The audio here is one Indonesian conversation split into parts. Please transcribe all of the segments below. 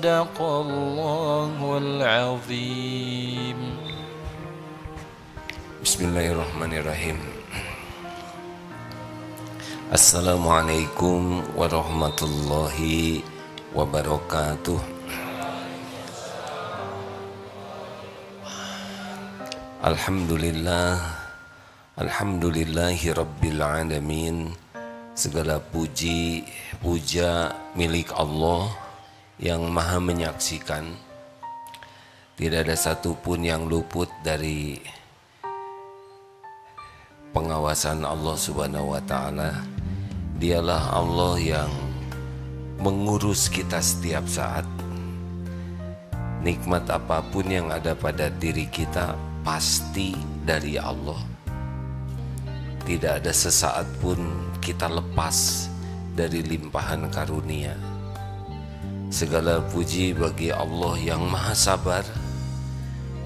صدق الله العظيم بسم الله الرحمن الرحيم السلام عليكم ورحمة الله وبركاته الحمد لله الحمد لله رب العالمين segala puji puja milik Allah yang maha menyaksikan. Tidak ada satupun yang luput dari pengawasan Allah Subhanahu wa taala. Dialah Allah yang mengurus kita setiap saat. Nikmat apapun yang ada pada diri kita pasti dari Allah. Tidak ada sesaat pun kita lepas dari limpahan karunia. Segala puji bagi Allah yang maha sabar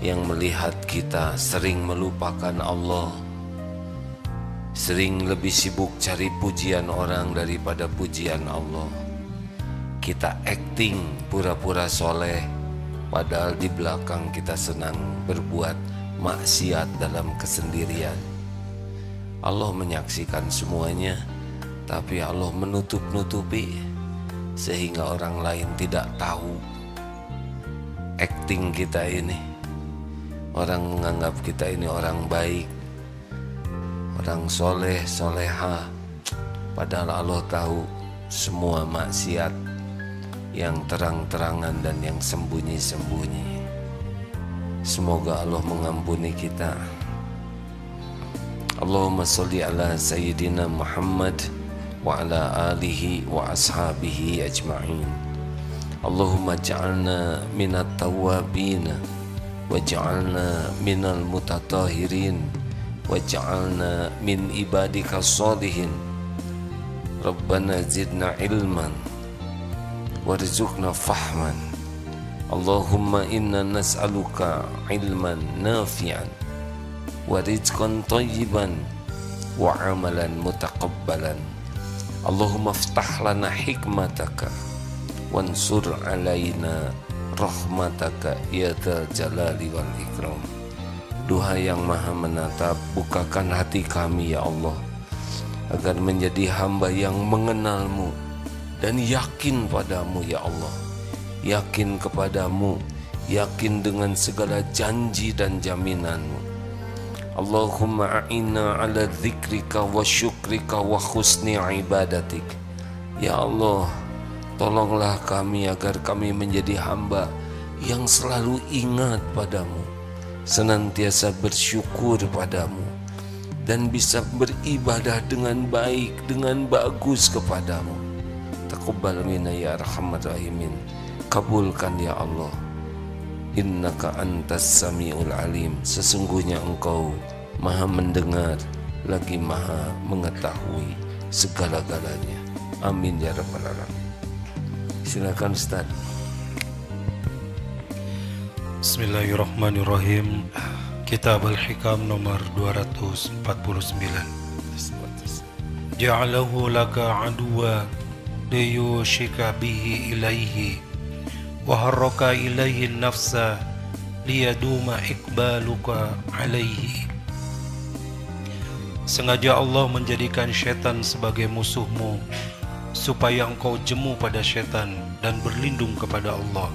Yang melihat kita sering melupakan Allah Sering lebih sibuk cari pujian orang daripada pujian Allah Kita acting pura-pura soleh Padahal di belakang kita senang berbuat maksiat dalam kesendirian Allah menyaksikan semuanya Tapi Allah menutup-nutupi sehingga orang lain tidak tahu acting kita ini. Orang menganggap kita ini orang baik, orang soleh, soleha. Padahal Allah tahu semua maksiat yang terang-terangan dan yang sembunyi-sembunyi. Semoga Allah mengampuni kita. Allahumma salli ala Sayyidina Muhammad. وعلى آله وأصحابه أجمعين اللهم اجعلنا من التوابين واجعلنا من المتطهرين واجعلنا من عبادك الصالحين ربنا زدنا علما وارزقنا فحما اللهم إنا نسألك علما نافعا ورزقا طيبا وعملا متقبلا Allahumma ftah lana hikmataka wansur alaina rahmataka ya dzal jalali wal ikram. Duha yang maha menatap, bukakan hati kami ya Allah agar menjadi hamba yang mengenalmu dan yakin padamu ya Allah. Yakin kepadamu, yakin dengan segala janji dan jaminanmu Allahumma a'inna ala zikrika wa syukrika wa husni ibadatik Ya Allah tolonglah kami agar kami menjadi hamba yang selalu ingat padamu senantiasa bersyukur padamu dan bisa beribadah dengan baik dengan bagus kepadamu taqabbal minna ya arhamar rahimin kabulkan ya Allah innaka antas samiul alim sesungguhnya engkau maha mendengar lagi maha mengetahui segala-galanya amin ya rabbal alamin silakan Ustaz Bismillahirrahmanirrahim Kitab Al-Hikam nomor 249 Ja'alahu laka aduwa Diyushika bihi ilaihi وحرك إليه النفس ليدوم إقبالك عليه Sengaja Allah menjadikan setan sebagai musuhmu supaya engkau jemu pada setan dan berlindung kepada Allah.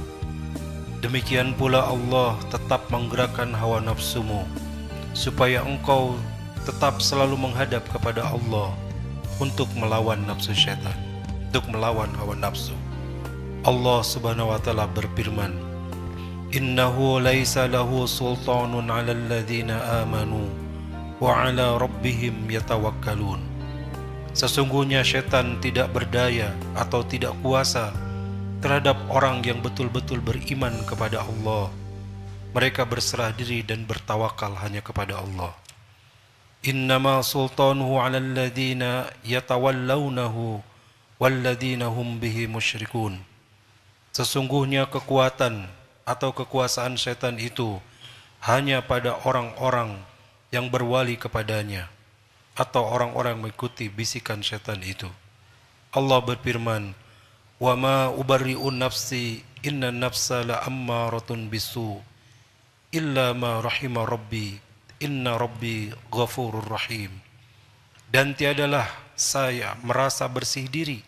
Demikian pula Allah tetap menggerakkan hawa nafsumu supaya engkau tetap selalu menghadap kepada Allah untuk melawan nafsu setan, untuk melawan hawa nafsu. Allah Subhanahu wa taala berfirman, "Innahu laisa lahu sultanun 'alal ladzina amanu wa 'ala rabbihim yatawakkalun." Sesungguhnya setan tidak berdaya atau tidak kuasa terhadap orang yang betul-betul beriman kepada Allah. Mereka berserah diri dan bertawakal hanya kepada Allah. Innama sultanuhu 'alal ladzina yatawallawnahu walladzina hum bihi musyrikun. Sesungguhnya kekuatan atau kekuasaan setan itu hanya pada orang-orang yang berwali kepadanya atau orang-orang mengikuti bisikan setan itu. Allah berfirman, "Wa ma ubarri'un nafsi, inna nafsa ammaratun bisu illa ma rahima rabbi, inna rabbi ghafurur rahim." Dan tiadalah saya merasa bersih diri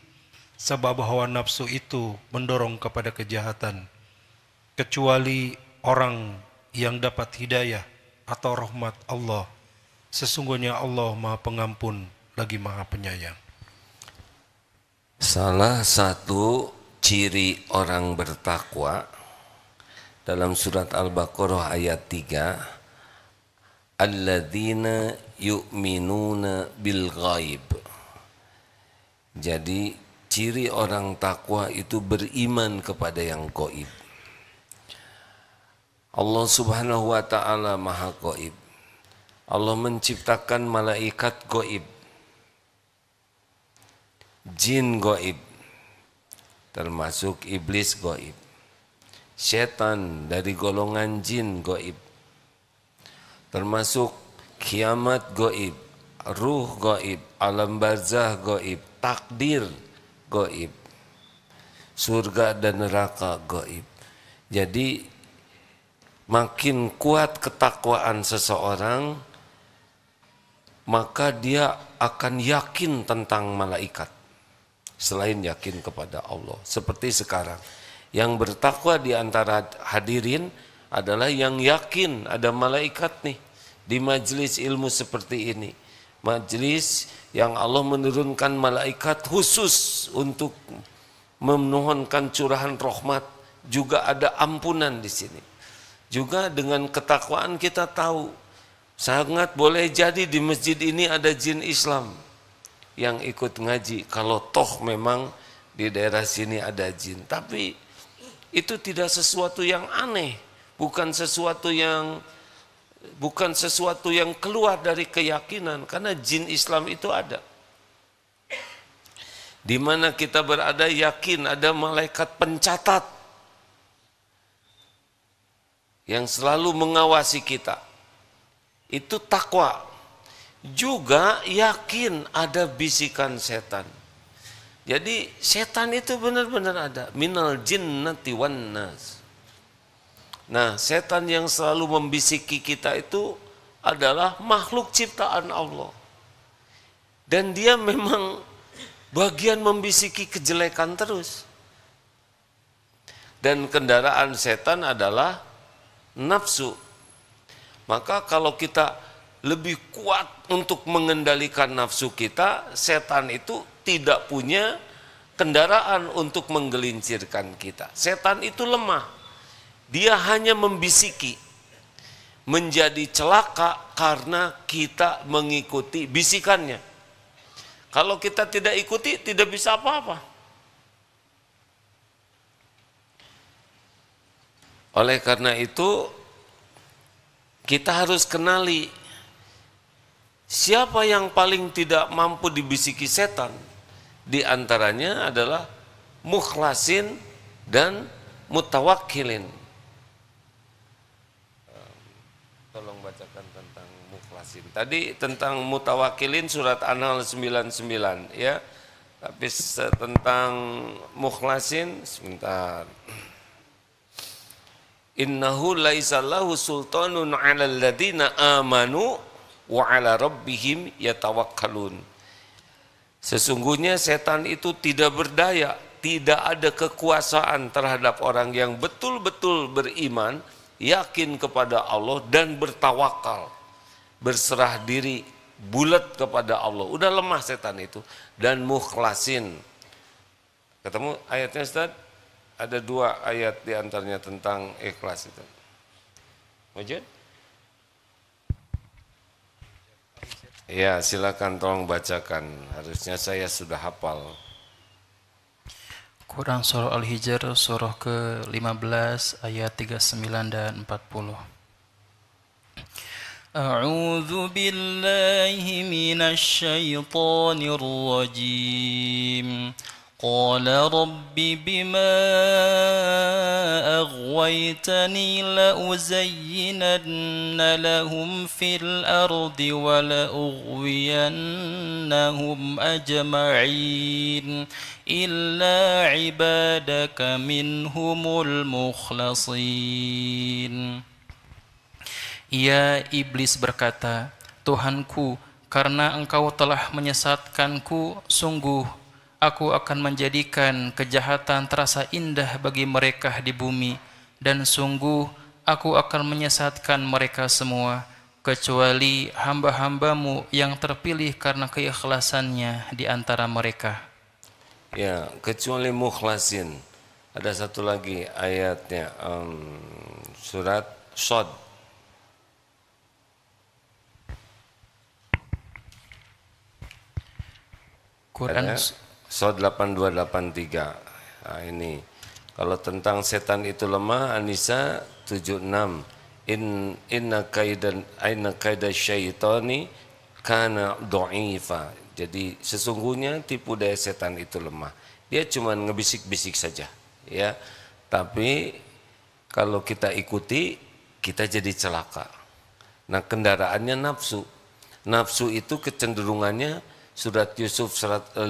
sebab hawa nafsu itu mendorong kepada kejahatan kecuali orang yang dapat hidayah atau rahmat Allah sesungguhnya Allah Maha Pengampun lagi Maha Penyayang salah satu ciri orang bertakwa dalam surat Al-Baqarah ayat 3 alladzina yu'minuna bil ghaib jadi ciri orang takwa itu beriman kepada yang goib. Allah subhanahu wa ta'ala maha goib. Allah menciptakan malaikat goib. Jin goib. Termasuk iblis goib. Setan dari golongan jin goib. Termasuk kiamat goib. Ruh goib. Alam barzah goib. Takdir goib. Surga dan neraka goib. Jadi makin kuat ketakwaan seseorang, maka dia akan yakin tentang malaikat. Selain yakin kepada Allah. Seperti sekarang. Yang bertakwa di antara hadirin adalah yang yakin ada malaikat nih di majelis ilmu seperti ini. Majlis yang Allah menurunkan malaikat khusus untuk memohonkan curahan rahmat juga ada ampunan di sini. Juga dengan ketakwaan kita tahu sangat boleh jadi di masjid ini ada jin Islam yang ikut ngaji kalau toh memang di daerah sini ada jin. Tapi itu tidak sesuatu yang aneh, bukan sesuatu yang bukan sesuatu yang keluar dari keyakinan karena jin Islam itu ada. Di mana kita berada yakin ada malaikat pencatat yang selalu mengawasi kita. Itu takwa. Juga yakin ada bisikan setan. Jadi setan itu benar-benar ada. Minal jinnati wan nas Nah, setan yang selalu membisiki kita itu adalah makhluk ciptaan Allah. Dan dia memang bagian membisiki kejelekan terus. Dan kendaraan setan adalah nafsu. Maka kalau kita lebih kuat untuk mengendalikan nafsu kita, setan itu tidak punya kendaraan untuk menggelincirkan kita. Setan itu lemah dia hanya membisiki menjadi celaka karena kita mengikuti bisikannya. Kalau kita tidak ikuti, tidak bisa apa-apa. Oleh karena itu, kita harus kenali siapa yang paling tidak mampu dibisiki setan. Di antaranya adalah mukhlasin dan mutawakilin. tolong bacakan tentang mukhlasin. Tadi tentang mutawakilin surat An-Nahl 99 ya. Tapi tentang mukhlasin sebentar. Innahu laisa lahu sultanun 'alal ladina amanu wa 'ala rabbihim yatawakkalun. Sesungguhnya setan itu tidak berdaya, tidak ada kekuasaan terhadap orang yang betul-betul beriman yakin kepada Allah dan bertawakal berserah diri bulat kepada Allah udah lemah setan itu dan mukhlasin ketemu ayatnya Ustaz ada dua ayat diantaranya tentang ikhlas itu wujud Ya silakan tolong bacakan harusnya saya sudah hafal Quran Surah Al-Hijr Surah ke-15 ayat 39 dan 40 أعوذ billahi من الشيطان rajim قال رب بما أغويتني لأزينن لهم في الأرض ولأغوينهم أجمعين إلا عبادك منهم المخلصين يا إبليس berkata, Tuhanku, karena engkau telah menyesatkanku, sungguh Aku akan menjadikan kejahatan terasa indah bagi mereka di bumi, dan sungguh aku akan menyesatkan mereka semua, kecuali hamba-hambamu yang terpilih karena keikhlasannya di antara mereka. Ya, kecuali mukhlasin. Ada satu lagi ayatnya, um, surat Sod Quran So 8283. Nah, ini kalau tentang setan itu lemah Anisa 76. In inna kaidan aina kaida syaitani kana dha'ifa. Jadi sesungguhnya tipu daya setan itu lemah. Dia cuma ngebisik-bisik saja, ya. Tapi kalau kita ikuti kita jadi celaka. Nah, kendaraannya nafsu. Nafsu itu kecenderungannya surat Yusuf 53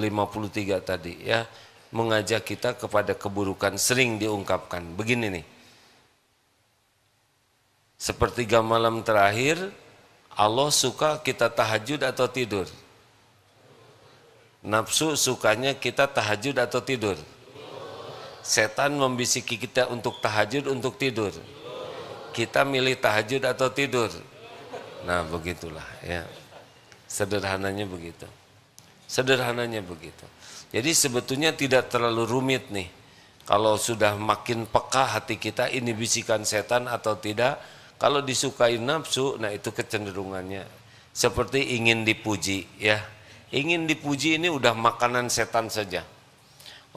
tadi ya mengajak kita kepada keburukan sering diungkapkan begini nih sepertiga malam terakhir Allah suka kita tahajud atau tidur nafsu sukanya kita tahajud atau tidur setan membisiki kita untuk tahajud untuk tidur kita milih tahajud atau tidur nah begitulah ya sederhananya begitu Sederhananya begitu. Jadi sebetulnya tidak terlalu rumit nih. Kalau sudah makin peka hati kita ini bisikan setan atau tidak. Kalau disukai nafsu, nah itu kecenderungannya. Seperti ingin dipuji ya. Ingin dipuji ini udah makanan setan saja.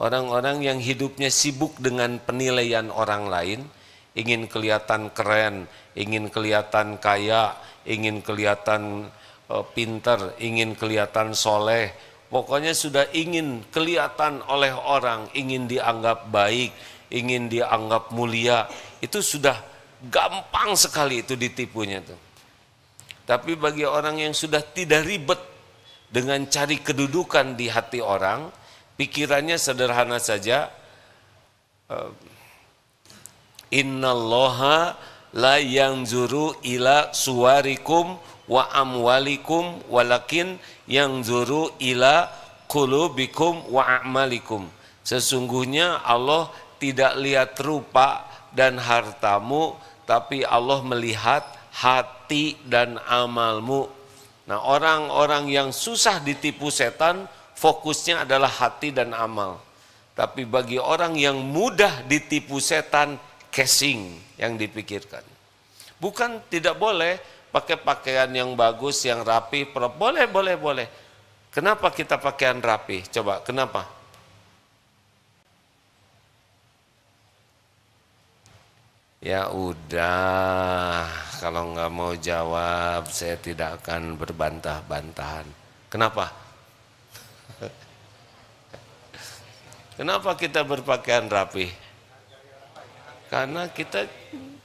Orang-orang yang hidupnya sibuk dengan penilaian orang lain, ingin kelihatan keren, ingin kelihatan kaya, ingin kelihatan Eh, pinter, ingin kelihatan soleh, pokoknya sudah ingin kelihatan oleh orang, ingin dianggap baik, ingin dianggap mulia, itu sudah gampang sekali itu ditipunya tuh. Tapi bagi orang yang sudah tidak ribet dengan cari kedudukan di hati orang, pikirannya sederhana saja. Eh, Innallaha la yang juru ila suwarikum wa amwalikum walakin yang zuru ila kulubikum wa a'malikum sesungguhnya Allah tidak lihat rupa dan hartamu tapi Allah melihat hati dan amalmu nah orang-orang yang susah ditipu setan fokusnya adalah hati dan amal tapi bagi orang yang mudah ditipu setan casing yang dipikirkan bukan tidak boleh pakai pakaian yang bagus, yang rapi, boleh, boleh, boleh. Kenapa kita pakaian rapi? Coba, kenapa? Ya udah, kalau nggak mau jawab, saya tidak akan berbantah-bantahan. Kenapa? Kenapa kita berpakaian rapi? Karena kita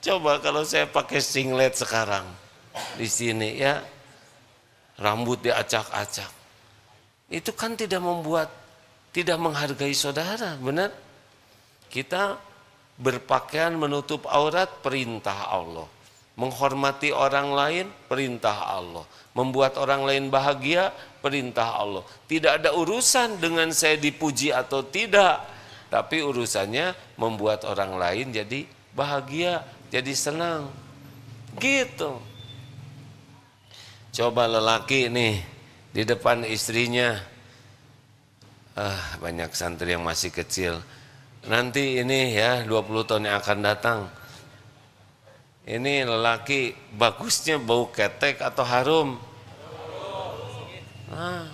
coba kalau saya pakai singlet sekarang, di sini ya rambut diacak-acak. Itu kan tidak membuat tidak menghargai saudara, benar? Kita berpakaian menutup aurat perintah Allah. Menghormati orang lain perintah Allah. Membuat orang lain bahagia perintah Allah. Tidak ada urusan dengan saya dipuji atau tidak, tapi urusannya membuat orang lain jadi bahagia, jadi senang. Gitu. Coba lelaki nih di depan istrinya, ah banyak santri yang masih kecil. Nanti ini ya 20 tahun yang akan datang. Ini lelaki bagusnya bau ketek atau harum? Nah,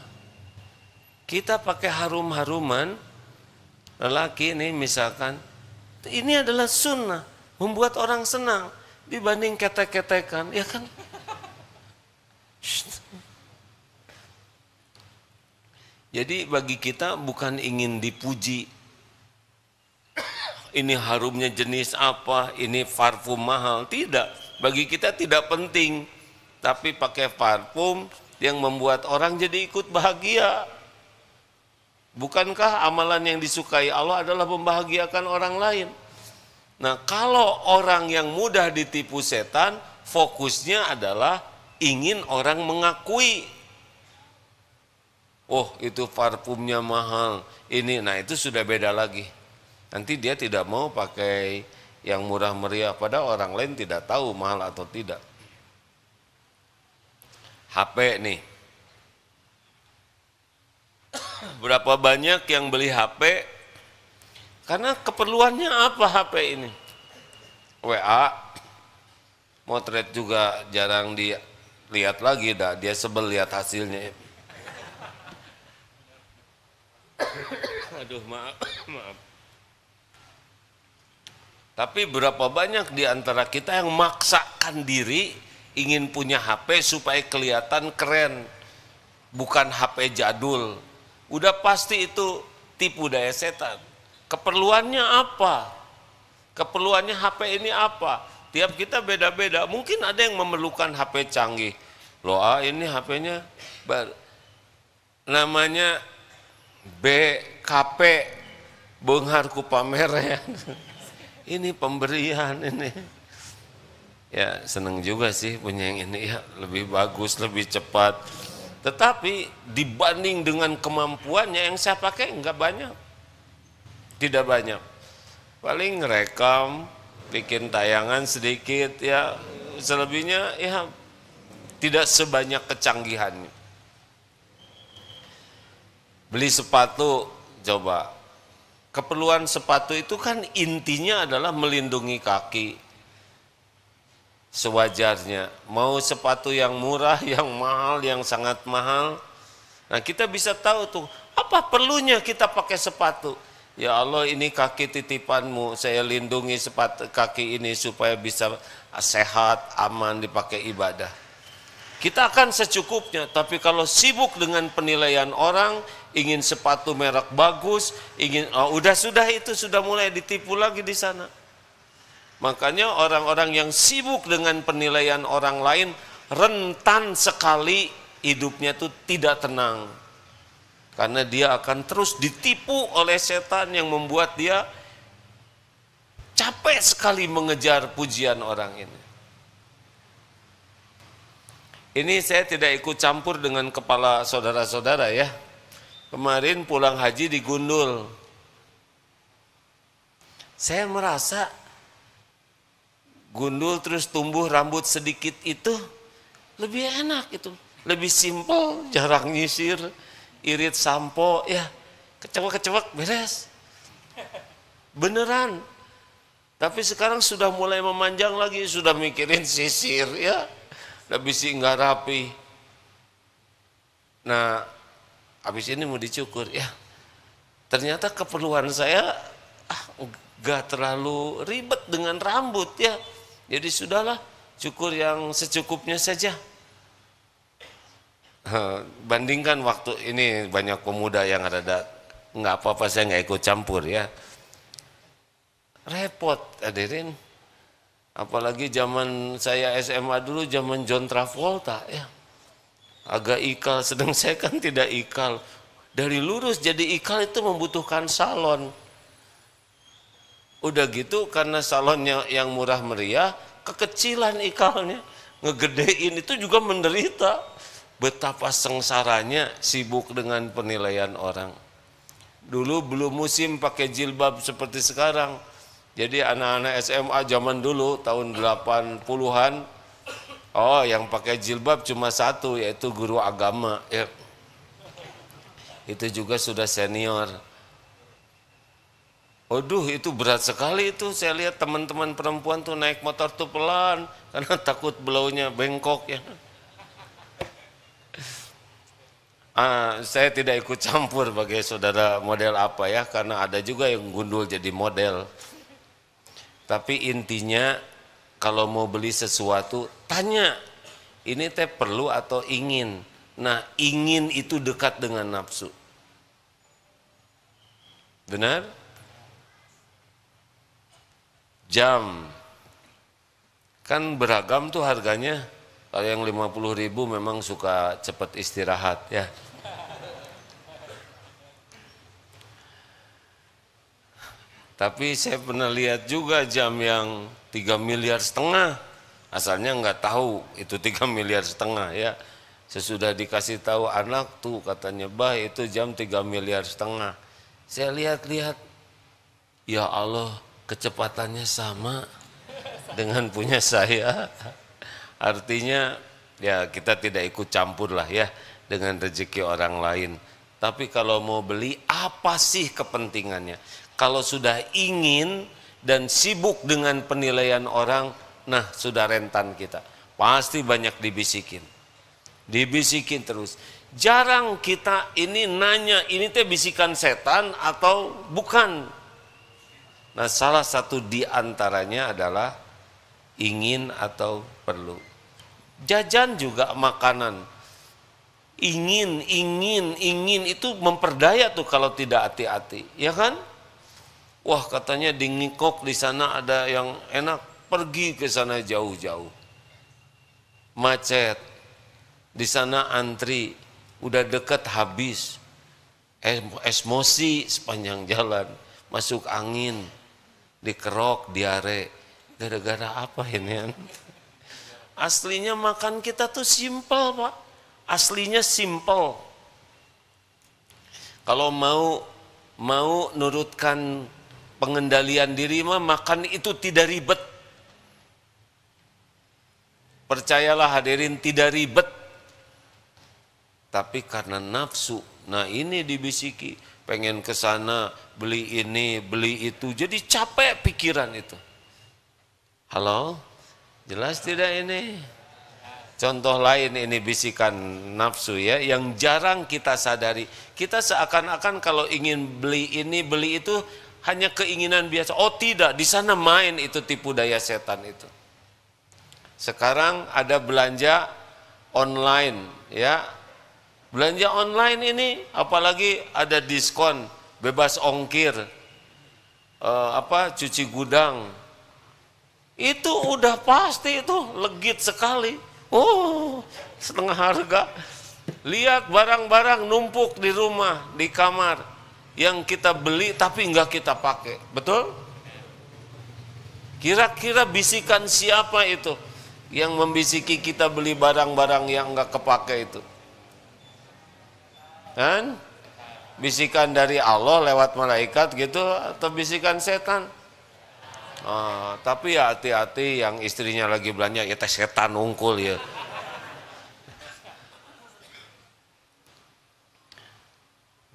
kita pakai harum-haruman lelaki ini misalkan ini adalah sunnah membuat orang senang dibanding ketek-ketekan ya kan jadi bagi kita bukan ingin dipuji. Ini harumnya jenis apa, ini parfum mahal, tidak. Bagi kita tidak penting. Tapi pakai parfum yang membuat orang jadi ikut bahagia. Bukankah amalan yang disukai Allah adalah membahagiakan orang lain? Nah, kalau orang yang mudah ditipu setan, fokusnya adalah ingin orang mengakui oh itu parfumnya mahal ini nah itu sudah beda lagi nanti dia tidak mau pakai yang murah meriah pada orang lain tidak tahu mahal atau tidak HP nih berapa banyak yang beli HP karena keperluannya apa HP ini WA motret juga jarang di lihat lagi dah dia sebel lihat hasilnya aduh maaf maaf tapi berapa banyak di antara kita yang maksakan diri ingin punya HP supaya kelihatan keren bukan HP jadul udah pasti itu tipu daya setan keperluannya apa keperluannya HP ini apa tiap kita beda-beda mungkin ada yang memerlukan HP canggih loh ah, ini HP-nya namanya BKP Bengharku pamernya ini pemberian ini ya seneng juga sih punya yang ini ya lebih bagus lebih cepat tetapi dibanding dengan kemampuannya yang saya pakai enggak banyak tidak banyak paling rekam bikin tayangan sedikit ya selebihnya ya tidak sebanyak kecanggihan beli sepatu coba keperluan sepatu itu kan intinya adalah melindungi kaki sewajarnya mau sepatu yang murah yang mahal yang sangat mahal nah kita bisa tahu tuh apa perlunya kita pakai sepatu Ya Allah ini kaki titipanmu saya lindungi sepat kaki ini supaya bisa sehat, aman dipakai ibadah. Kita akan secukupnya, tapi kalau sibuk dengan penilaian orang, ingin sepatu merek bagus, ingin oh, udah sudah itu sudah mulai ditipu lagi di sana. Makanya orang-orang yang sibuk dengan penilaian orang lain rentan sekali hidupnya itu tidak tenang karena dia akan terus ditipu oleh setan yang membuat dia capek sekali mengejar pujian orang ini. Ini saya tidak ikut campur dengan kepala saudara-saudara ya. Kemarin pulang haji di Gundul. Saya merasa Gundul terus tumbuh rambut sedikit itu lebih enak itu, lebih simpel, jarang nyisir irit sampo ya kecewa kecewa beres beneran tapi sekarang sudah mulai memanjang lagi sudah mikirin sisir ya lebih sih nggak rapi nah habis ini mau dicukur ya ternyata keperluan saya ah, gak terlalu ribet dengan rambut ya jadi sudahlah cukur yang secukupnya saja bandingkan waktu ini banyak pemuda yang ada nggak apa-apa saya nggak ikut campur ya repot hadirin apalagi zaman saya SMA dulu zaman John Travolta ya agak ikal sedang saya kan tidak ikal dari lurus jadi ikal itu membutuhkan salon udah gitu karena salonnya yang murah meriah kekecilan ikalnya ngegedein itu juga menderita betapa sengsaranya sibuk dengan penilaian orang. Dulu belum musim pakai jilbab seperti sekarang. Jadi anak-anak SMA zaman dulu tahun 80-an oh yang pakai jilbab cuma satu yaitu guru agama. Ya. Itu juga sudah senior. Waduh itu berat sekali itu saya lihat teman-teman perempuan tuh naik motor tuh pelan karena takut belaunya bengkok ya. Uh, saya tidak ikut campur bagi saudara model apa ya, karena ada juga yang gundul jadi model. Tapi intinya kalau mau beli sesuatu tanya ini teh perlu atau ingin. Nah ingin itu dekat dengan nafsu. Benar? Jam. Kan beragam tuh harganya. Kalau yang 50 ribu memang suka cepat istirahat ya. Tapi saya pernah lihat juga jam yang 3 miliar setengah. Asalnya nggak tahu itu 3 miliar setengah ya. Sesudah dikasih tahu anak tuh katanya, bah itu jam 3 miliar setengah. Saya lihat-lihat, ya Allah kecepatannya sama dengan punya saya. Artinya ya kita tidak ikut campur lah ya dengan rezeki orang lain. Tapi kalau mau beli apa sih kepentingannya? Kalau sudah ingin dan sibuk dengan penilaian orang, nah sudah rentan kita. Pasti banyak dibisikin. Dibisikin terus. Jarang kita ini nanya, ini teh bisikan setan atau bukan. Nah salah satu diantaranya adalah ingin atau perlu. Jajan juga makanan ingin, ingin, ingin itu memperdaya tuh kalau tidak hati-hati, ya kan? Wah katanya di Ngikok di sana ada yang enak, pergi ke sana jauh-jauh. Macet, di sana antri, udah deket habis. Esmosi sepanjang jalan, masuk angin, dikerok, diare. Gara-gara apa ini? Aslinya makan kita tuh simpel pak, aslinya simpel. Kalau mau mau nurutkan pengendalian diri mah makan itu tidak ribet. Percayalah hadirin tidak ribet. Tapi karena nafsu, nah ini dibisiki, pengen ke sana, beli ini, beli itu. Jadi capek pikiran itu. Halo? Jelas tidak ini? Contoh lain ini bisikan nafsu ya, yang jarang kita sadari. Kita seakan-akan kalau ingin beli ini, beli itu hanya keinginan biasa. Oh tidak, di sana main itu tipu daya setan itu. Sekarang ada belanja online ya. Belanja online ini apalagi ada diskon, bebas ongkir. eh, apa cuci gudang. Itu udah pasti itu legit sekali. Oh, setengah harga. Lihat barang-barang numpuk di rumah, di kamar yang kita beli tapi nggak kita pakai. Betul? Kira-kira bisikan siapa itu yang membisiki kita beli barang-barang yang nggak kepake itu? Kan? Bisikan dari Allah lewat malaikat gitu atau bisikan setan? Oh, tapi ya hati-hati yang istrinya lagi belanja ya teh setan ungkul ya.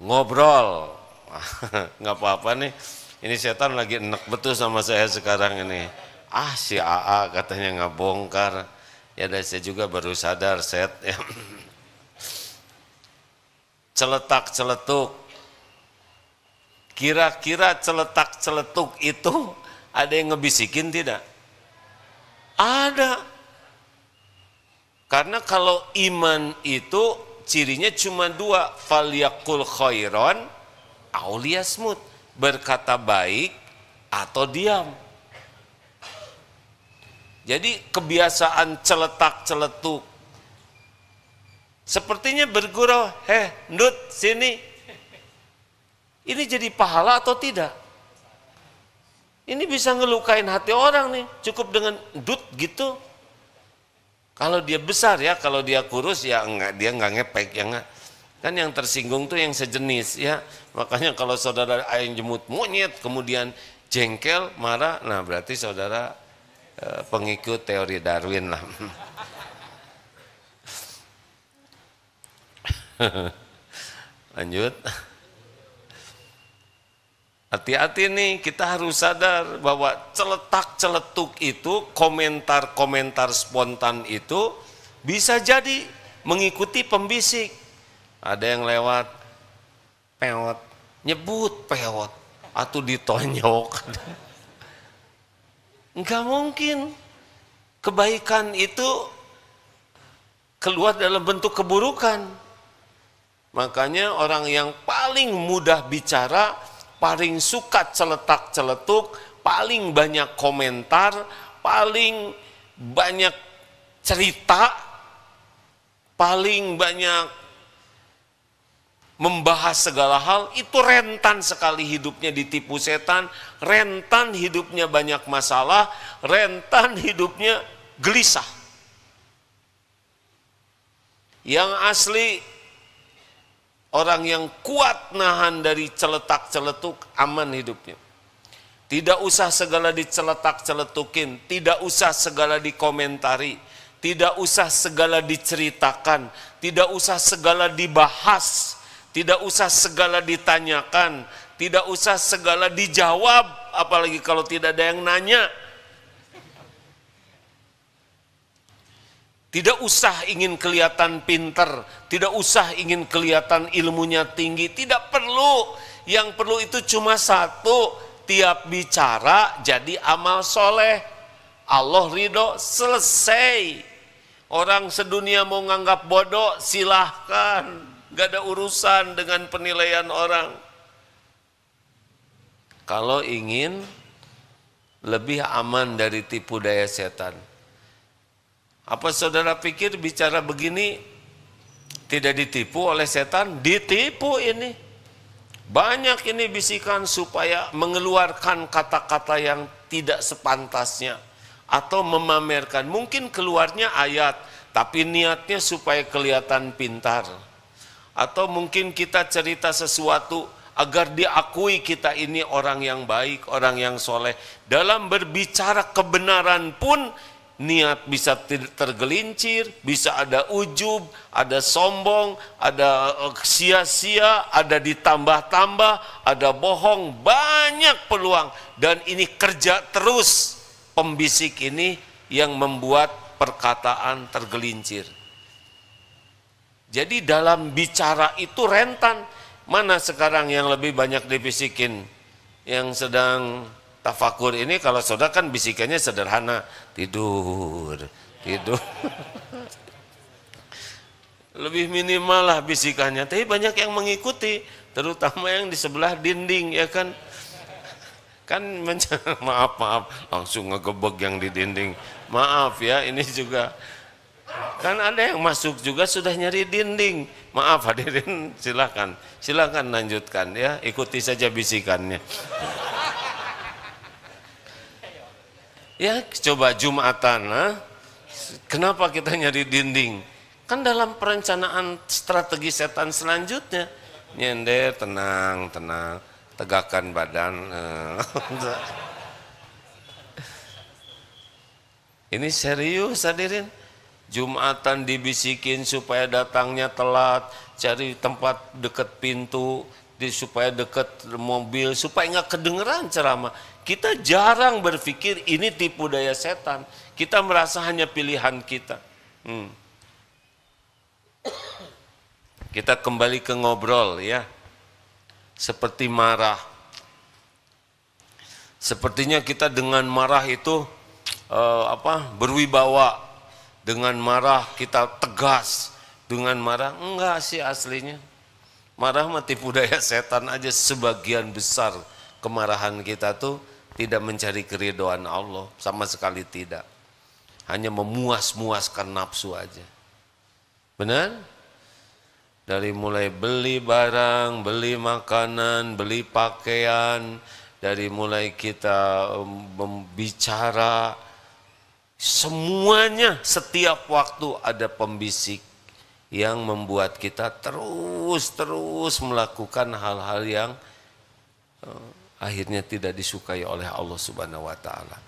Ngobrol apa-apa nggak apa-apa nih ini setan lagi enak betul sama saya sekarang ini ah si AA katanya nggak bongkar ya dan saya juga baru sadar set ya celetak celetuk kira-kira celetak celetuk itu ada yang ngebisikin tidak ada karena kalau iman itu cirinya cuma dua faliakul khairon Aulia smut, berkata baik atau diam. Jadi kebiasaan celetak-celetuk. Sepertinya bergurau, heh, ndut, sini. Ini jadi pahala atau tidak? Ini bisa ngelukain hati orang nih, cukup dengan ndut gitu. Kalau dia besar ya, kalau dia kurus ya enggak, dia enggak ngepek ya enggak. Kan yang tersinggung tuh yang sejenis ya. Makanya kalau saudara ayam jemut monyet kemudian jengkel, marah, nah berarti saudara eh, pengikut teori Darwin lah. Lanjut. Hati-hati nih, kita harus sadar bahwa celetak-celetuk itu, komentar-komentar spontan itu bisa jadi mengikuti pembisik ada yang lewat peot nyebut peot atau ditonyok nggak mungkin kebaikan itu keluar dalam bentuk keburukan makanya orang yang paling mudah bicara paling suka celetak celetuk paling banyak komentar paling banyak cerita paling banyak membahas segala hal, itu rentan sekali hidupnya ditipu setan, rentan hidupnya banyak masalah, rentan hidupnya gelisah. Yang asli orang yang kuat nahan dari celetak-celetuk aman hidupnya. Tidak usah segala diceletak-celetukin, tidak usah segala dikomentari, tidak usah segala diceritakan, tidak usah segala dibahas tidak usah segala ditanyakan, tidak usah segala dijawab, apalagi kalau tidak ada yang nanya. Tidak usah ingin kelihatan pinter, tidak usah ingin kelihatan ilmunya tinggi, tidak perlu. Yang perlu itu cuma satu, tiap bicara jadi amal soleh. Allah ridho selesai. Orang sedunia mau nganggap bodoh, silahkan. Gak ada urusan dengan penilaian orang. Kalau ingin lebih aman dari tipu daya setan. Apa saudara pikir bicara begini tidak ditipu oleh setan? Ditipu ini. Banyak ini bisikan supaya mengeluarkan kata-kata yang tidak sepantasnya atau memamerkan. Mungkin keluarnya ayat, tapi niatnya supaya kelihatan pintar. Atau mungkin kita cerita sesuatu agar diakui kita ini orang yang baik, orang yang soleh. Dalam berbicara kebenaran pun niat bisa tergelincir, bisa ada ujub, ada sombong, ada eh, sia-sia, ada ditambah-tambah, ada bohong, banyak peluang dan ini kerja terus pembisik ini yang membuat perkataan tergelincir. Jadi dalam bicara itu rentan. Mana sekarang yang lebih banyak dibisikin? Yang sedang tafakur ini kalau sudah kan bisikannya sederhana. Tidur, tidur. lebih minimal lah bisikannya. Tapi banyak yang mengikuti. Terutama yang di sebelah dinding ya kan. Kan maaf maaf langsung ngegebek yang di dinding. Maaf ya ini juga Kan ada yang masuk juga sudah nyari dinding. Maaf hadirin, silakan. Silakan lanjutkan ya, ikuti saja bisikannya. Ya, coba Jumatan. Ha? Kenapa kita nyari dinding? Kan dalam perencanaan strategi setan selanjutnya. Nyender, tenang, tenang. Tegakkan badan. Ini serius hadirin Jumatan dibisikin supaya datangnya telat, cari tempat deket pintu, di, supaya deket mobil, supaya nggak kedengeran ceramah. Kita jarang berpikir ini tipu daya setan. Kita merasa hanya pilihan kita. Hmm. Kita kembali ke ngobrol ya. Seperti marah. Sepertinya kita dengan marah itu uh, apa berwibawa dengan marah kita tegas. Dengan marah enggak sih aslinya. Marah mati budaya setan aja sebagian besar kemarahan kita tuh tidak mencari keridoan Allah sama sekali tidak. Hanya memuas-muaskan nafsu aja. Benar? Dari mulai beli barang, beli makanan, beli pakaian, dari mulai kita um, Semuanya setiap waktu ada pembisik yang membuat kita terus-terus melakukan hal-hal yang eh, akhirnya tidak disukai oleh Allah Subhanahu wa taala.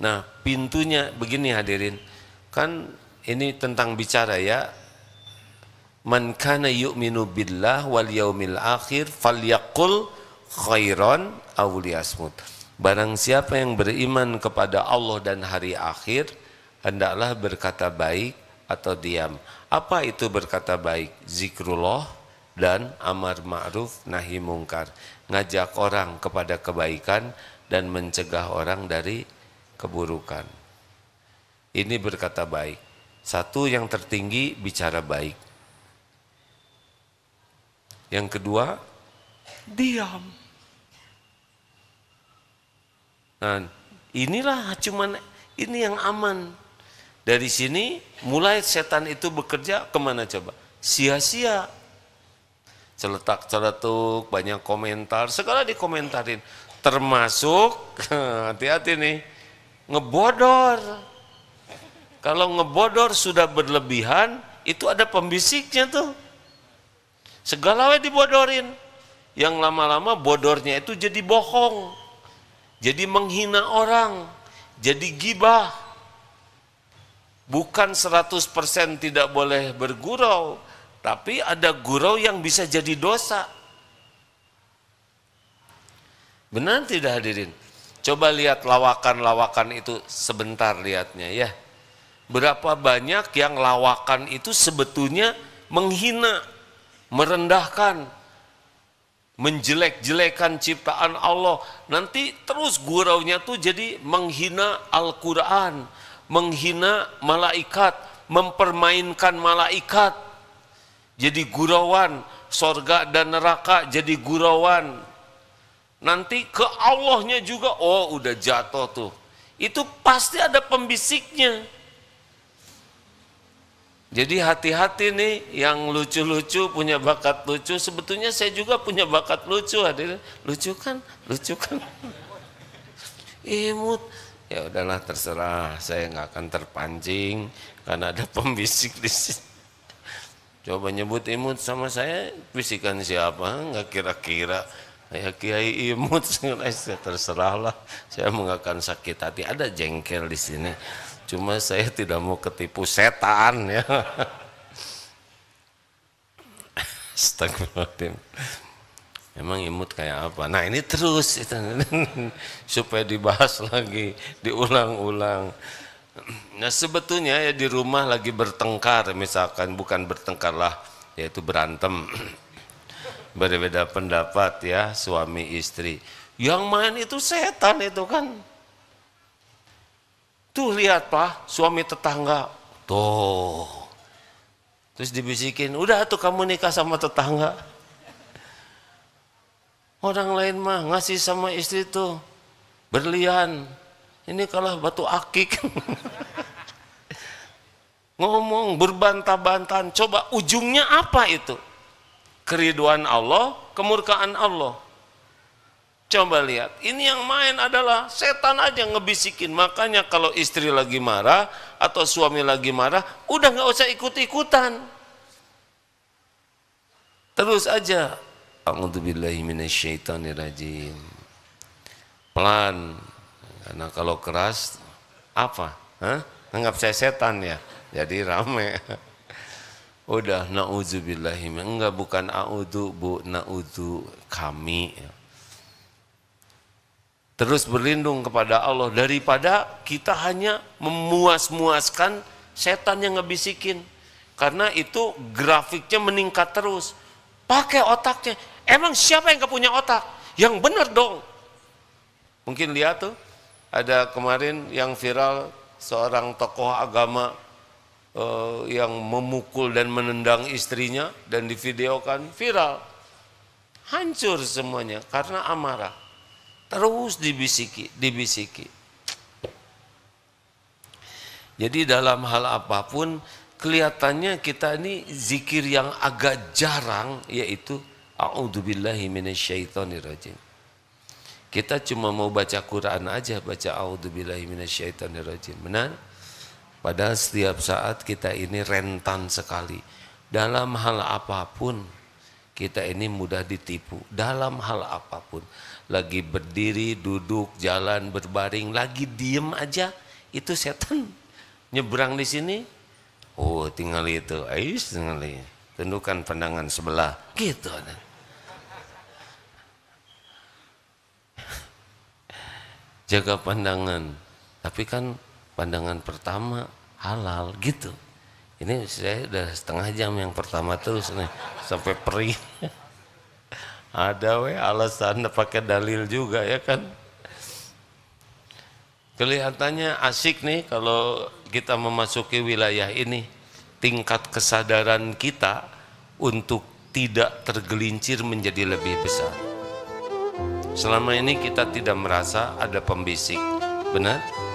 Nah, pintunya begini hadirin. Kan ini tentang bicara ya. Man kana yu'minu billah wal yaumil akhir falyaqul khairan aw liyasmut. Barang siapa yang beriman kepada Allah dan hari akhir, hendaklah berkata baik atau diam. Apa itu berkata baik? Zikrullah dan amar ma'ruf nahi mungkar. Ngajak orang kepada kebaikan dan mencegah orang dari keburukan. Ini berkata baik. Satu yang tertinggi bicara baik. Yang kedua, diam. Nah, inilah cuman ini yang aman. Dari sini mulai setan itu bekerja kemana coba? Sia-sia. Celetak-celetuk, banyak komentar, segala dikomentarin. Termasuk, hati-hati nih, ngebodor. Kalau ngebodor sudah berlebihan, itu ada pembisiknya tuh. Segala dibodorin. Yang lama-lama bodornya itu jadi bohong jadi menghina orang, jadi gibah. Bukan 100% tidak boleh bergurau, tapi ada gurau yang bisa jadi dosa. Benar tidak hadirin? Coba lihat lawakan-lawakan itu sebentar lihatnya ya. Berapa banyak yang lawakan itu sebetulnya menghina, merendahkan, menjelek-jelekan ciptaan Allah. Nanti terus guraunya tuh jadi menghina Al-Quran, menghina malaikat, mempermainkan malaikat. Jadi gurauan, sorga dan neraka jadi gurauan. Nanti ke Allahnya juga, oh udah jatuh tuh. Itu pasti ada pembisiknya jadi hati-hati nih yang lucu-lucu punya bakat lucu. Sebetulnya saya juga punya bakat lucu. Hadirin. Lucu kan? Lucu kan? Imut. Ya udahlah terserah. Saya nggak akan terpancing karena ada pembisik di sini. Coba nyebut imut sama saya, bisikan siapa? Nggak kira-kira ya Kiai imut saya terserahlah saya mengakan sakit hati ada jengkel di sini cuma saya tidak mau ketipu setan ya Astagfirullahaladzim Emang imut kayak apa? Nah ini terus itu, supaya dibahas lagi, diulang-ulang. Nah sebetulnya ya di rumah lagi bertengkar misalkan bukan bertengkar lah, yaitu berantem berbeda pendapat ya suami istri. Yang main itu setan itu kan. Tuh lihat pak, suami tetangga. Tuh. Terus dibisikin, udah tuh kamu nikah sama tetangga. Orang lain mah ngasih sama istri tuh berlian. Ini kalah batu akik. Ngomong berbantah-bantahan, coba ujungnya apa itu? keriduan Allah, kemurkaan Allah. Coba lihat, ini yang main adalah setan aja ngebisikin. Makanya kalau istri lagi marah atau suami lagi marah, udah nggak usah ikut-ikutan. Terus aja. rajin. Pelan. Karena kalau keras, apa? Hah? Anggap saya setan ya. Jadi rame. Udah na'udzubillah. enggak bukan a'udhu Bu, na'udhu kami. Ya. Terus berlindung kepada Allah daripada kita hanya memuas-muaskan setan yang ngebisikin. Karena itu grafiknya meningkat terus. Pakai otaknya. Emang siapa yang gak punya otak? Yang benar dong. Mungkin lihat tuh ada kemarin yang viral seorang tokoh agama Eh, yang memukul dan menendang istrinya dan divideokan viral. Hancur semuanya karena amarah. Terus dibisiki, dibisiki. Jadi dalam hal apapun kelihatannya kita ini zikir yang agak jarang yaitu a'udzubillahi minasyaitonirrajim. Kita cuma mau baca Quran aja baca a'udzubillahi minasyaitonirrajim. Benar? Padahal setiap saat kita ini rentan sekali. Dalam hal apapun kita ini mudah ditipu. Dalam hal apapun. Lagi berdiri, duduk, jalan, berbaring, lagi diem aja. Itu setan nyebrang di sini. Oh tinggal itu, ais tinggal ini. Tundukkan pandangan sebelah. Gitu. Jaga pandangan. Tapi kan pandangan pertama halal gitu ini saya udah setengah jam yang pertama terus nih sampai perih ada we alasan pakai dalil juga ya kan kelihatannya asik nih kalau kita memasuki wilayah ini tingkat kesadaran kita untuk tidak tergelincir menjadi lebih besar selama ini kita tidak merasa ada pembisik benar